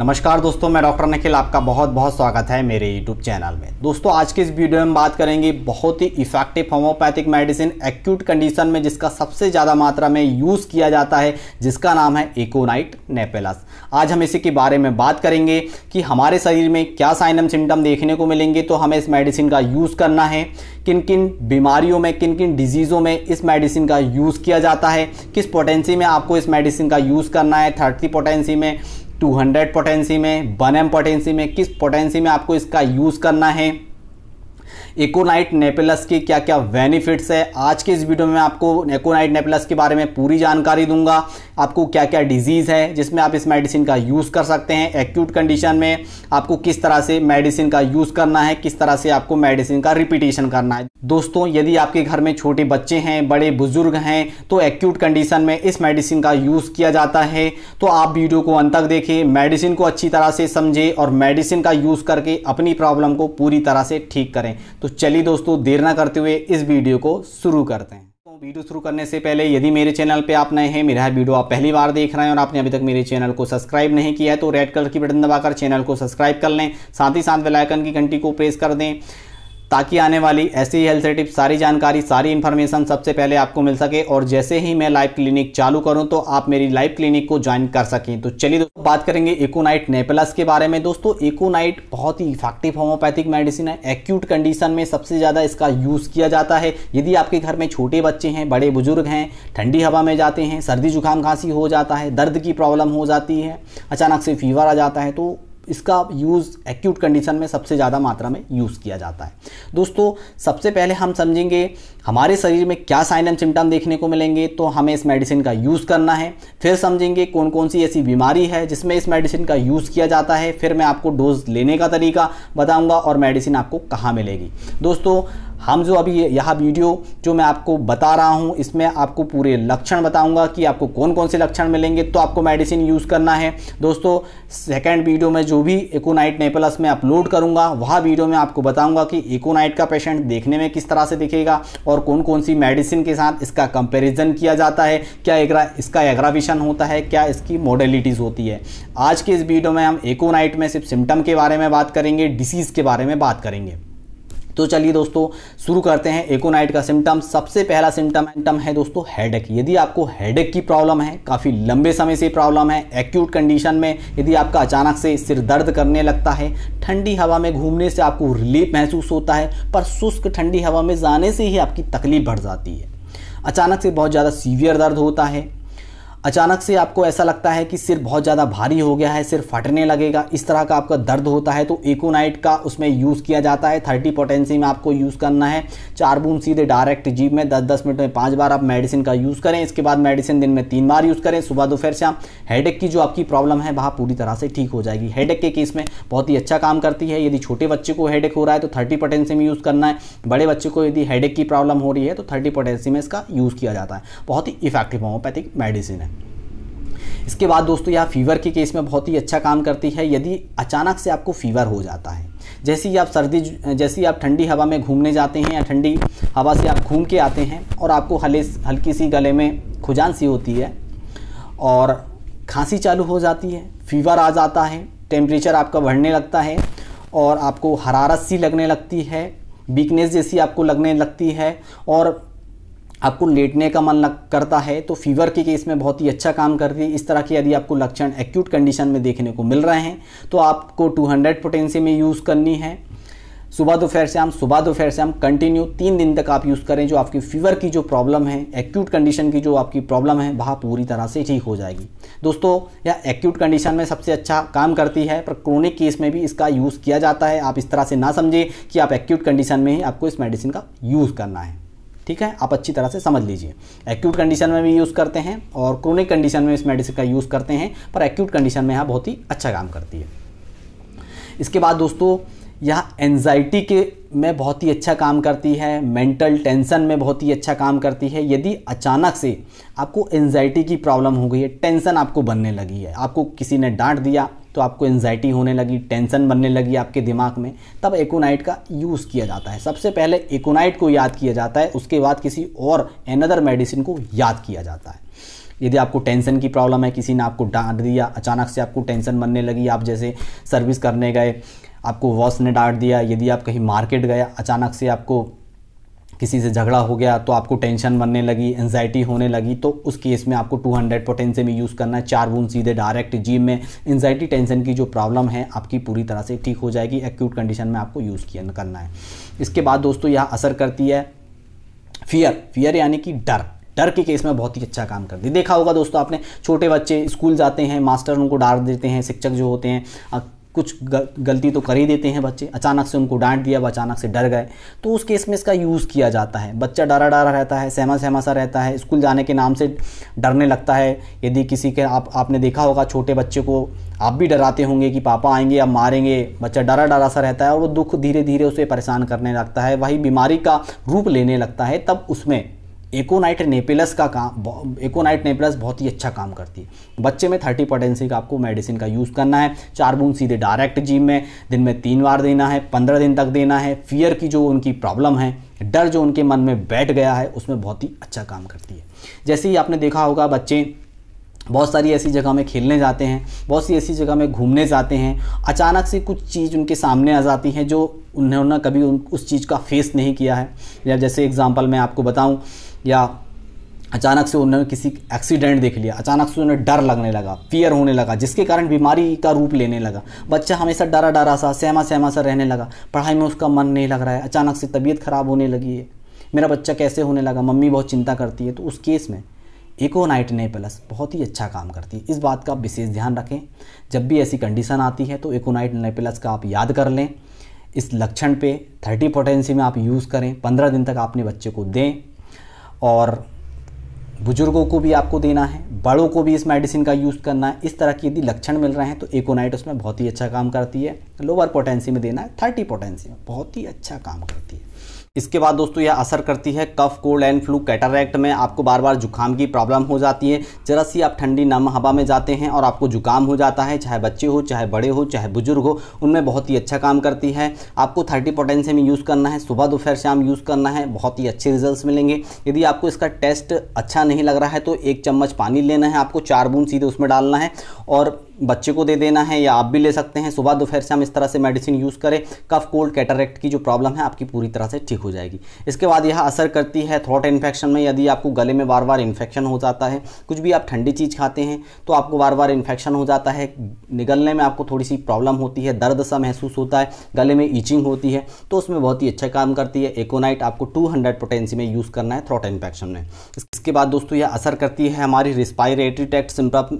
नमस्कार दोस्तों मैं डॉक्टर निखिल आपका बहुत बहुत स्वागत है मेरे यूट्यूब चैनल में दोस्तों आज के इस वीडियो में बात करेंगे बहुत ही effective homeopathic medicine acute condition में जिसका सबसे ज़्यादा मात्रा में यूज़ किया जाता है जिसका नाम है एकोनाइट नेपेलस आज हम इसी के बारे में बात करेंगे कि हमारे शरीर में क्या साइनम सिम्टम देखने को मिलेंगे तो हमें इस मेडिसिन का यूज़ करना है किन किन बीमारियों में किन किन डिजीज़ों में इस मेडिसिन का यूज़ किया जाता है किस पोटेंसी में आपको इस मेडिसिन का यूज़ करना है थर्टी पोटेंसी में 200 पोटेंसी में वन एम पोटेंसी में किस पोटेंसी में आपको इसका यूज़ करना है एकोनाइट नेपेलस की क्या क्या बेनिफिट्स है आज के इस वीडियो में आपको एकोनाइट नेपेलस के बारे में पूरी जानकारी दूंगा आपको क्या क्या डिजीज़ है जिसमें आप इस मेडिसिन का यूज़ कर सकते हैं एक्यूट कंडीशन में आपको किस तरह से मेडिसिन का यूज़ करना है किस तरह से आपको मेडिसिन का रिपीटेशन करना है दोस्तों यदि आपके घर में छोटे बच्चे हैं बड़े बुजुर्ग हैं तो एक्यूट कंडीशन में इस मेडिसिन का यूज़ किया जाता है तो आप वीडियो को अंत तक देखें मेडिसिन को अच्छी तरह से समझें और मेडिसिन का यूज़ करके अपनी प्रॉब्लम को पूरी तरह से ठीक करें तो चलिए दोस्तों देर ना करते हुए इस वीडियो को शुरू करते हैं वीडियो शुरू करने से पहले यदि मेरे चैनल पे आप नए हैं मेरा वीडियो आप पहली बार देख रहे हैं और आपने अभी तक मेरे चैनल को सब्सक्राइब नहीं किया है तो रेड कलर की बटन दबाकर चैनल को सब्सक्राइब कर लें साथ ही साथ वेलाइकन की घंटी को प्रेस कर दें ताकि आने वाली ऐसी हेल्थ से टिप्स सारी जानकारी सारी इन्फॉर्मेशन सबसे पहले आपको मिल सके और जैसे ही मैं लाइव क्लिनिक चालू करूं तो आप मेरी लाइव क्लिनिक को ज्वाइन कर सकें तो चलिए दोस्तों बात करेंगे इकोनाइट नेपलस के बारे में दोस्तों इकोनाइट बहुत ही इफेक्टिव होम्योपैथिक मेडिसिन है एक्यूट कंडीशन में सबसे ज़्यादा इसका यूज़ किया जाता है यदि आपके घर में छोटे बच्चे हैं बड़े बुजुर्ग हैं ठंडी हवा में जाते हैं सर्दी जुकाम खांसी हो जाता है दर्द की प्रॉब्लम हो जाती है अचानक से फीवर आ जाता है तो इसका यूज़ एक्यूट कंडीशन में सबसे ज़्यादा मात्रा में यूज़ किया जाता है दोस्तों सबसे पहले हम समझेंगे हमारे शरीर में क्या साइन एंड सिम्टम देखने को मिलेंगे तो हमें इस मेडिसिन का यूज़ करना है फिर समझेंगे कौन कौन सी ऐसी बीमारी है जिसमें इस मेडिसिन का यूज़ किया जाता है फिर मैं आपको डोज लेने का तरीका बताऊँगा और मेडिसिन आपको कहाँ मिलेगी दोस्तों हम जो अभी यह वीडियो जो मैं आपको बता रहा हूँ इसमें आपको पूरे लक्षण बताऊँगा कि आपको कौन कौन से लक्षण मिलेंगे तो आपको मेडिसिन यूज़ करना है दोस्तों सेकेंड वीडियो में जो भी एकोनाइट नेपलस में अपलोड करूँगा वह वीडियो में आपको बताऊँगा कि एकोनाइट का पेशेंट देखने में किस तरह से दिखेगा और कौन कौन सी मेडिसिन के साथ इसका कंपेरिजन किया जाता है क्या एग्रा इसका एग्राविशन होता है क्या इसकी मॉडलिटीज़ होती है आज के इस वीडियो में हम एकोनाइट में सिर्फ सिम्टम के बारे में बात करेंगे डिसीज़ के बारे में बात करेंगे तो चलिए दोस्तों शुरू करते हैं एकोनाइट का सिम्टम सबसे पहला सिम्टम है दोस्तों हेडेक यदि आपको हेडेक की प्रॉब्लम है काफ़ी लंबे समय से प्रॉब्लम है एक्यूट कंडीशन में यदि आपका अचानक से सिर दर्द करने लगता है ठंडी हवा में घूमने से आपको रिलीफ महसूस होता है पर शुष्क ठंडी हवा में जाने से ही आपकी तकलीफ बढ़ जाती है अचानक से बहुत ज़्यादा सीवियर दर्द होता है अचानक से आपको ऐसा लगता है कि सिर बहुत ज़्यादा भारी हो गया है सिर फटने लगेगा इस तरह का आपका दर्द होता है तो एकोनाइट का उसमें यूज़ किया जाता है थर्टी पोटेंसी में आपको यूज़ करना है चार बूंद सीधे डायरेक्ट जीप में दस दस मिनट में पाँच बार आप मेडिसिन का यूज़ करें इसके बाद मेडिसिन दिन में तीन बार यूज़ करें सुबह दोपहर शाम हेडेक की जो आपकी प्रॉब्लम है वह पूरी तरह से ठीक हो जाएगी हेडेक के केस में बहुत ही अच्छा काम करती है यदि छोटे बच्चे को हेडेक हो रहा है तो थर्टी पोटेंसी में यूज़ करना है बड़े बच्चे को यदि हेडेक की प्रॉब्लम हो रही है तो थर्टी पोटेंसी में इसका यूज़ किया जाता है बहुत ही इफेक्टिव होम्योपैथिक मेडिसिन है इसके बाद दोस्तों यह फीवर के केस में बहुत ही अच्छा काम करती है यदि अचानक से आपको फीवर हो जाता है जैसे ही आप सर्दी जैसे ही आप ठंडी हवा में घूमने जाते हैं या ठंडी हवा से आप घूम के आते हैं और आपको हले हल्की सी गले में खुजान सी होती है और खांसी चालू हो जाती है फीवर आ जाता है टेम्परेचर आपका बढ़ने लगता है और आपको हरारत सी लगने लगती है वीकनेस जैसी आपको लगने लगती है और आपको लेटने का मन करता है तो फीवर के केस में बहुत ही अच्छा काम करती है इस तरह के यदि आपको लक्षण एक्यूट कंडीशन में देखने को मिल रहे हैं तो आपको 200 हंड्रेड पोटेंसी में यूज़ करनी है सुबह दोपहर शाम सुबह दोपहर शाम कंटिन्यू तीन दिन तक आप यूज़ करें जो आपकी फीवर की जो प्रॉब्लम है एक्यूट कंडीशन की जो आपकी प्रॉब्लम है वह पूरी तरह से ठीक हो जाएगी दोस्तों यह एक्यूट कंडीशन में सबसे अच्छा काम करती है पर क्रोनिक केस में भी इसका यूज़ किया जाता है आप इस तरह से ना समझें कि आप एक्यूट कंडीशन में ही आपको इस मेडिसिन का यूज़ करना है ठीक है आप अच्छी तरह से समझ लीजिए एक्यूट कंडीशन में भी यूज़ करते हैं और क्रोनिक कंडीशन में इस मेडिसिन का यूज़ करते हैं पर एक्यूट कंडीशन में यहाँ बहुत ही अच्छा काम करती है इसके बाद दोस्तों यह एनजाइटी के में बहुत ही अच्छा काम करती है मेंटल टेंशन में बहुत ही अच्छा काम करती है यदि अचानक से आपको एनजाइटी की प्रॉब्लम हो गई है टेंशन आपको बनने लगी है आपको किसी ने डांट दिया तो आपको एनजाइटी होने लगी टेंशन बनने लगी आपके दिमाग में तब एकोनाइट का यूज़ किया जाता है सबसे पहले एकोनाइट को याद किया जाता है उसके बाद किसी और एनदर मेडिसिन को याद किया जाता है यदि आपको टेंशन की प्रॉब्लम है किसी ने आपको डांट दिया अचानक से आपको टेंशन बनने लगी आप जैसे सर्विस करने गए आपको वॉश ने डांट दिया यदि आप कहीं मार्केट गया अचानक से आपको किसी से झगड़ा हो गया तो आपको टेंशन बनने लगी एनजाइटी होने लगी तो उस केस में आपको 200 हंड्रेड पोटेंसी में यूज़ करना है चार बूंद सीधे डायरेक्ट जिम में एनजाइटी टेंशन की जो प्रॉब्लम है आपकी पूरी तरह से ठीक हो जाएगी एक्यूट कंडीशन में आपको यूज़ किया करना है इसके बाद दोस्तों यह असर करती है फियर फियर यानी कि डर डर के केस में बहुत ही अच्छा काम करती है देखा होगा दोस्तों आपने छोटे बच्चे स्कूल जाते हैं मास्टर उनको डांट देते हैं शिक्षक जो होते हैं कुछ गलती तो कर ही देते हैं बच्चे अचानक से उनको डांट दिया व अचानक से डर गए तो उस केस में इसका यूज़ किया जाता है बच्चा डरा डरा रहता है सहमा सहमा सा रहता है स्कूल जाने के नाम से डरने लगता है यदि किसी के आप आपने देखा होगा छोटे बच्चे को आप भी डराते होंगे कि पापा आएंगे आप मारेंगे बच्चा डरा डरा सा रहता है और वो दुख धीरे धीरे उसे परेशान करने लगता है वही बीमारी का रूप लेने लगता है तब उसमें एकोनाइट नेपेलस का काम एकोनाइट नेपेलस बहुत ही अच्छा काम करती है बच्चे में थर्टी पोटेंसी का आपको मेडिसिन का यूज़ करना है चार बूंद सीधे डायरेक्ट जीम में दिन में तीन बार देना है पंद्रह दिन तक देना है फियर की जो उनकी प्रॉब्लम है डर जो उनके मन में बैठ गया है उसमें बहुत ही अच्छा काम करती है जैसे ही आपने देखा होगा बच्चे बहुत सारी ऐसी जगह में खेलने जाते हैं बहुत सी ऐसी जगह में घूमने जाते हैं अचानक से कुछ चीज़ उनके सामने आ जाती है जो उन्होंने कभी उन, उस चीज़ का फेस नहीं किया है या जैसे एग्ज़ाम्पल मैं आपको बताऊँ या अचानक से उन्होंने किसी एक्सीडेंट देख लिया अचानक से उन्हें डर लगने लगा फियर होने लगा जिसके कारण बीमारी का रूप लेने लगा बच्चा हमेशा डरा डरा सा सहमा सहमा सा रहने लगा पढ़ाई में उसका मन नहीं लग रहा है अचानक से तबीयत खराब होने लगी है मेरा बच्चा कैसे होने लगा मम्मी बहुत चिंता करती है तो उस केस में इको ने प्लस बहुत ही अच्छा काम करती है इस बात का विशेष ध्यान रखें जब भी ऐसी कंडीशन आती है तो इको नाइट प्लस का आप याद कर लें इस लक्षण पे थर्टी पोटेंसी में आप यूज़ करें पंद्रह दिन तक आपने बच्चे को दें और बुजुर्गों को भी आपको देना है बड़ों को भी इस मेडिसिन का यूज़ करना है इस तरह की यदि लक्षण मिल रहे हैं तो एकोनाइट उसमें बहुत ही अच्छा काम करती है लोअर पोटेंसी में देना है थर्टी पोटेंसी में बहुत ही अच्छा काम करती है इसके बाद दोस्तों यह असर करती है cough cold and flu cataract में आपको बार बार जुकाम की प्रॉब्लम हो जाती है जरा सी आप ठंडी नम हवा में जाते हैं और आपको जुकाम हो जाता है चाहे बच्चे हो चाहे बड़े हो चाहे बुजुर्ग हो उनमें बहुत ही अच्छा काम करती है आपको थर्टी पोटेंशियम में यूज़ करना है सुबह दोपहर शाम यूज़ करना है बहुत ही अच्छे रिजल्ट मिलेंगे यदि आपको इसका टेस्ट अच्छा नहीं लग रहा है तो एक चम्मच पानी लेना है आपको चार बूंद सीधे उसमें डालना है और बच्चे को दे देना है या आप भी ले सकते हैं सुबह दोपहर से हम इस तरह से मेडिसिन यूज़ करें कफ कोल्ड कैटरेक्ट की जो प्रॉब्लम है आपकी पूरी तरह से ठीक हो जाएगी इसके बाद यह असर करती है थ्रोट इन्फेक्शन में यदि आपको गले में बार बार इन्फेक्शन हो जाता है कुछ भी आप ठंडी चीज़ खाते हैं तो आपको बार बार इन्फेक्शन हो जाता है निगलने में आपको थोड़ी सी प्रॉब्लम होती है दर्द सा महसूस होता है गले में ईचिंग होती है तो उसमें बहुत ही अच्छा काम करती है एकोनाइट आपको टू हंड्रेड में यूज़ करना है थ्रोट इन्फेक्शन में इसके बाद दोस्तों यह असर करती है हमारी रिस्पायरेटरी टैक्ट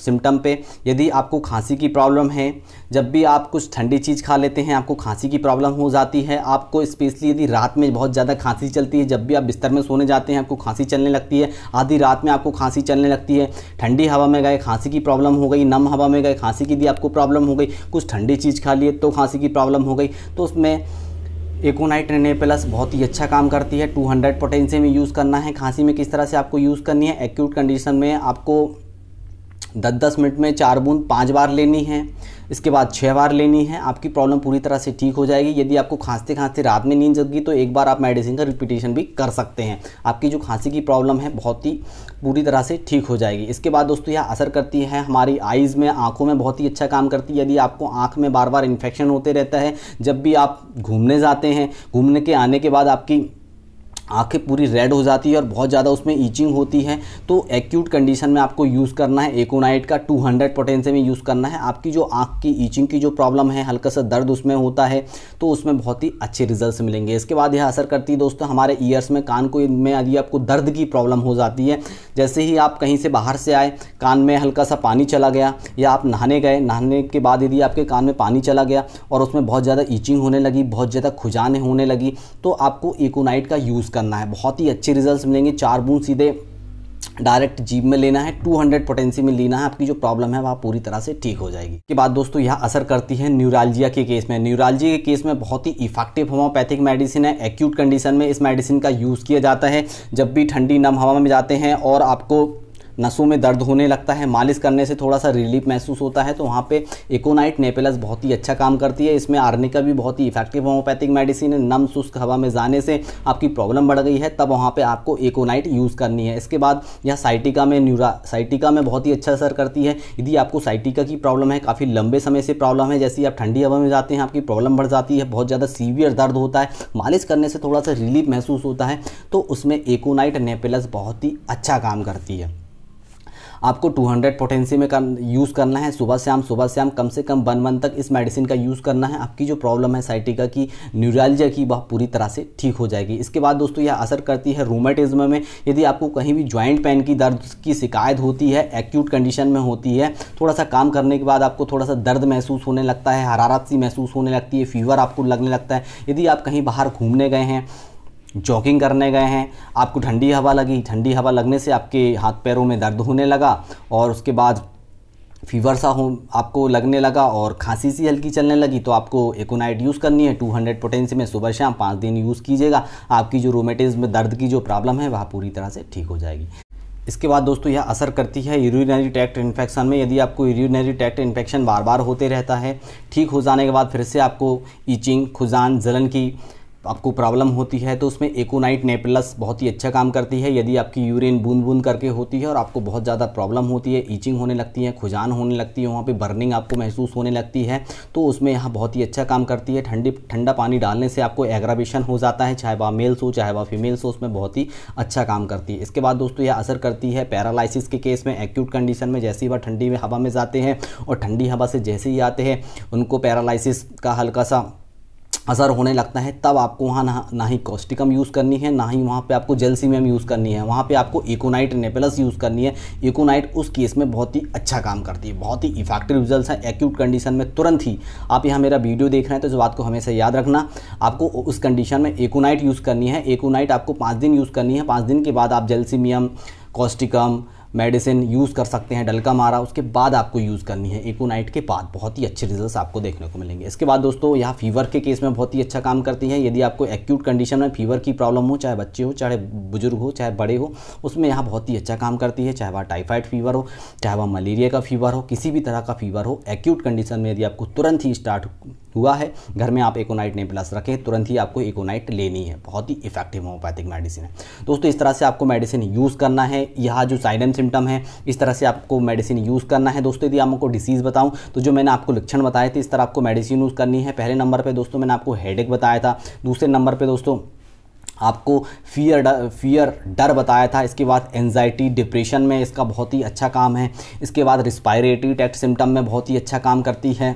सिम्टम पर यदि आपको खांसी की प्रॉब्लम है जब भी आप कुछ ठंडी चीज़ खा लेते हैं आपको खांसी की प्रॉब्लम हो जाती है आपको स्पेशली यदि रात में बहुत ज़्यादा खांसी चलती है जब भी आप बिस्तर में सोने जाते हैं आपको खांसी चलने लगती है आधी रात में आपको खांसी चलने लगती है ठंडी हवा में गए खांसी की प्रॉब्लम हो गई नम हवा में गए खांसी की भी आपको प्रॉब्लम हो गई कुछ ठंडी चीज़ खा लिए तो खांसी की प्रॉब्लम हो गई तो उसमें एकोनाइट रेने प्लस बहुत ही अच्छा काम करती है 200 पोटेंसी में यूज़ करना है खांसी में किस तरह से आपको यूज़ करनी है एक्यूट कंडीशन में आपको दस दस मिनट में चार बूंद पाँच बार लेनी है इसके बाद छः बार लेनी है आपकी प्रॉब्लम पूरी तरह से ठीक हो जाएगी यदि आपको खांसते खांसते रात में नींद जगी तो एक बार आप मेडिसिन का रिपीटेशन भी कर सकते हैं आपकी जो खांसी की प्रॉब्लम है बहुत ही पूरी तरह से ठीक हो जाएगी इसके बाद दोस्तों यह असर करती है हमारी आइज़ में आँखों में बहुत ही अच्छा काम करती है यदि आपको आँख में बार बार इन्फेक्शन होते रहता है जब भी आप घूमने जाते हैं घूमने के आने के बाद आपकी आंखें पूरी रेड हो जाती है और बहुत ज़्यादा उसमें ईचिंग होती है तो एक्यूट कंडीशन में आपको यूज़ करना है एकोनाइट का 200 हंड्रेड पोटेंसी में यूज़ करना है आपकी जो आंख की ईचिंग की जो प्रॉब्लम है हल्का सा दर्द उसमें होता है तो उसमें बहुत ही अच्छे रिजल्ट मिलेंगे इसके बाद यह असर करती है दोस्तों हमारे ईयर्स में कान को में यदि आपको दर्द की प्रॉब्लम हो जाती है जैसे ही आप कहीं से बाहर से आए कान में हल्का सा पानी चला गया या आप नहाने गए नहाने के बाद यदि आपके कान में पानी चला गया और उसमें बहुत ज़्यादा ईचिंग होने लगी बहुत ज़्यादा खुजाने होने लगी तो आपको एकोनाइट का यूज़ करना है बहुत ही अच्छे रिजल्ट्स मिलेंगे चार बूंद सीधे डायरेक्ट जीप में लेना है 200 पोटेंसी में लेना है आपकी जो प्रॉब्लम है वह पूरी तरह से ठीक हो जाएगी के बाद दोस्तों यह असर करती है न्यूरालजिया के केस में न्यूरालजिया के केस में बहुत ही इफेक्टिव होम्योपैथिक मेडिसिन है एक्यूट कंडीशन में इस मेडिसिन का यूज़ किया जाता है जब भी ठंडी नम हवा में जाते हैं और आपको नसों में दर्द होने लगता है मालिश करने से थोड़ा सा रिलीफ महसूस होता है तो वहाँ पे एकोनाइट नेपेलस बहुत ही अच्छा काम करती है इसमें आर्निका भी बहुत ही इफेक्टिव होम्योपैथिक मेडिसिन है नम शुष्क हवा में जाने से आपकी प्रॉब्लम बढ़ गई है तब वहाँ पर आपको एकोनाइट यूज़ करनी है इसके बाद यह साइटिका में न्यूरा साइटिका में बहुत ही अच्छा असर करती है यदि आपको साइटिका की प्रॉब्लम है काफ़ी लंबे समय से प्रॉब्लम है जैसे आप ठंडी हवा में जाते हैं आपकी प्रॉब्लम बढ़ जाती है बहुत ज़्यादा सीवियर दर्द होता है मालिश करने से थोड़ा सा रिलीफ महसूस होता है तो उसमें एकोनाइट नेपेलस बहुत ही अच्छा काम करती है आपको 200 पोटेंसी में कर, यूज़ करना है सुबह शाम सुबह शाम कम से कम वन मंथ तक इस मेडिसिन का यूज़ करना है आपकी जो प्रॉब्लम है साइटिका की न्यूरालजिया की वह पूरी तरह से ठीक हो जाएगी इसके बाद दोस्तों यह असर करती है रोमेटिज्म में यदि आपको कहीं भी ज्वाइंट पेन की दर्द की शिकायत होती है एक्यूट कंडीशन में होती है थोड़ा सा काम करने के बाद आपको थोड़ा सा दर्द महसूस होने लगता है हरारत सी महसूस होने लगती है फीवर आपको लगने लगता है यदि आप कहीं बाहर घूमने गए हैं जॉगिंग करने गए हैं आपको ठंडी हवा लगी ठंडी हवा लगने से आपके हाथ पैरों में दर्द होने लगा और उसके बाद फीवर सा हो आपको लगने लगा और खांसी सी हल्की चलने लगी तो आपको एकोनाइट यूज़ करनी है 200 हंड्रेड पोटेंसी में सुबह शाम पाँच दिन यूज़ कीजिएगा आपकी जो में दर्द की जो प्रॉब्लम है वह पूरी तरह से ठीक हो जाएगी इसके बाद दोस्तों यह असर करती है यूरिनरी टैक्ट इन्फेक्शन में यदि आपको यूरिनरी टैक्ट इन्फेक्शन बार बार होते रहता है ठीक हो जाने के बाद फिर से आपको ईचिंग खुजान जलन की आपको प्रॉब्लम होती है तो उसमें एकोनाइट नेपलस बहुत ही अच्छा काम करती है यदि आपकी यूरिन बूंद बूंद करके होती है और आपको बहुत ज़्यादा प्रॉब्लम होती है ईचिंग होने लगती है खुजान होने लगती है वहाँ पे बर्निंग आपको महसूस होने लगती है तो उसमें यहाँ बहुत ही अच्छा काम करती है ठंडी ठंडा पानी डालने से आपको एग्रावेशन हो जाता है चाहे वह मेल्स हो चाहे वह फीमेल्स हो उसमें बहुत ही अच्छा काम करती है इसके बाद दोस्तों यह असर करती है पैरालाइसिस के केस में एक्यूट कंडीशन में जैसे ही वह ठंडी हवा में जाते हैं और ठंडी हवा से जैसे ही आते हैं उनको पैरालाइसिस का हल्का सा असर होने लगता है तब आपको वहाँ ना ना ही कॉस्टिकम यूज़ करनी है ना ही वहाँ पे आपको जेल यूज़ करनी है वहाँ पे आपको इकोनाइट नेपेलस यूज़ करनी है इकोनाइट उस केस में बहुत ही अच्छा काम करती है बहुत ही इफेक्टिव रिजल्ट है एक्यूट कंडीशन में तुरंत ही आप यहाँ मेरा वीडियो देख रहे हैं तो इस बात को हमेशा याद रखना आपको उस कंडीशन में एकोनाइट यूज़ करनी है एकोनाइट आपको पाँच दिन यूज़ करनी है पाँच दिन के बाद आप जेल कॉस्टिकम मेडिसिन यूज़ कर सकते हैं डलका मारा उसके बाद आपको यूज़ करनी है नाइट के बाद बहुत ही अच्छे रिजल्ट आपको देखने को मिलेंगे इसके बाद दोस्तों यहाँ फीवर के केस में बहुत ही अच्छा काम करती है यदि आपको एक्यूट कंडीशन में फीवर की प्रॉब्लम हो चाहे बच्चे हो चाहे बुजुर्ग हो चाहे बड़े हो उसमें यहाँ बहुत ही अच्छा काम करती है चाहे वह टाइफाइड फीवर हो चाहे वह मलेरिया का फीवर हो किसी भी तरह का फीवर हो एक्यूट कंडीशन में यदि आपको तुरंत ही स्टार्ट हुआ है घर में आप एकोनाइट नहीं प्लस रखें तुरंत ही आपको एकोनाइट लेनी है बहुत ही इफेक्टिव होम्योपैथिक मेडिसिन है दोस्तों इस तरह से आपको मेडिसिन यूज़ करना है यह जो साइड एंड सिम्टम है इस तरह से आपको मेडिसिन यूज़ करना है दोस्तों यदि आपको डिसीज़ बताऊँ तो जो मैंने आपको लक्षण बताए थे इस तरह आपको मेडिसिन यूज़ करनी है पहले नंबर पर दोस्तों मैंने आपको हेड बताया था दूसरे नंबर पर दोस्तों आपको फियर डर फियर डर बताया था इसके बाद एनजाइटी डिप्रेशन में इसका बहुत ही अच्छा काम है इसके बाद रिस्पायरेटरी टैक्ट सिम्टम में बहुत ही अच्छा काम करती है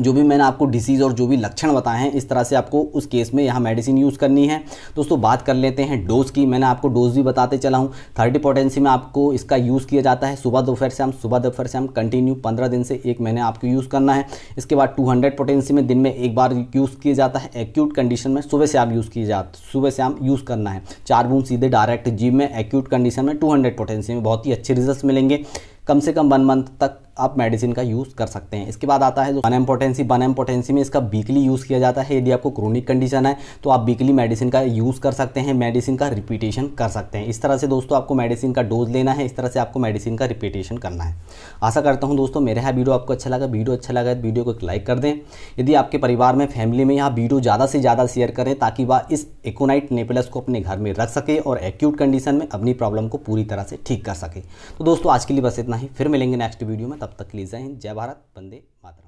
जो भी मैंने आपको डिसीज़ और जो भी लक्षण बताए हैं इस तरह से आपको उस केस में यहाँ मेडिसिन यूज़ करनी है दोस्तों बात कर लेते हैं डोज़ की मैंने आपको डोज़ भी बताते चला हूँ थर्टी पोटेंसी में आपको इसका यूज़ किया जाता है सुबह दोपहर से हम सुबह दोपहर से हम कंटिन्यू पंद्रह दिन से एक महीने आपको यूज़ करना है इसके बाद टू हंड्रेड पोटेंसी में दिन में एक बार यूज़ किया जाता है एक्यूट कंडीशन में सुबह से आप यूज़ किए जाते सुबह से आप यूज़ करना है चार बूंद सीधे डायरेक्ट जिम में एक्यूट कंडीशन में टू हंड्रेड पोटेंसी में बहुत ही अच्छे रिजल्ट मिलेंगे कम से कम वन मंथ तक आप मेडिसिन का यूज़ कर सकते हैं इसके बाद आता है जो वन एम्पोर्टेंसी वन एम में इसका वीकली यूज़ किया जाता है यदि आपको क्रोनिक कंडीशन है तो आप वीकली मेडिसिन का यूज़ कर सकते हैं मेडिसिन का रिपीटेशन कर सकते हैं इस तरह से दोस्तों आपको मेडिसिन का डोज लेना है इस तरह से आपको मेडिसिन का रिपीटेशन करना है आशा करता हूँ दोस्तों मेरा यहाँ वीडियो आपको अच्छा लगा वीडियो अच्छा लगा तो वीडियो को एक लाइक कर दें यदि आपके परिवार में फैमिली में यहाँ वीडियो ज़्यादा से ज़्यादा शेयर करें ताकि वह इस एकोनाइट नेपलस को अपने घर में रख सके और एक्यूट कंडीशन में अपनी प्रॉब्लम को पूरी तरह से ठीक कर सके तो दोस्तों आज के लिए बस इतना इतना ही फिर मिलेंगे नेक्स्ट वीडियो में तब तक लीजिए जय भारत बंदे मातर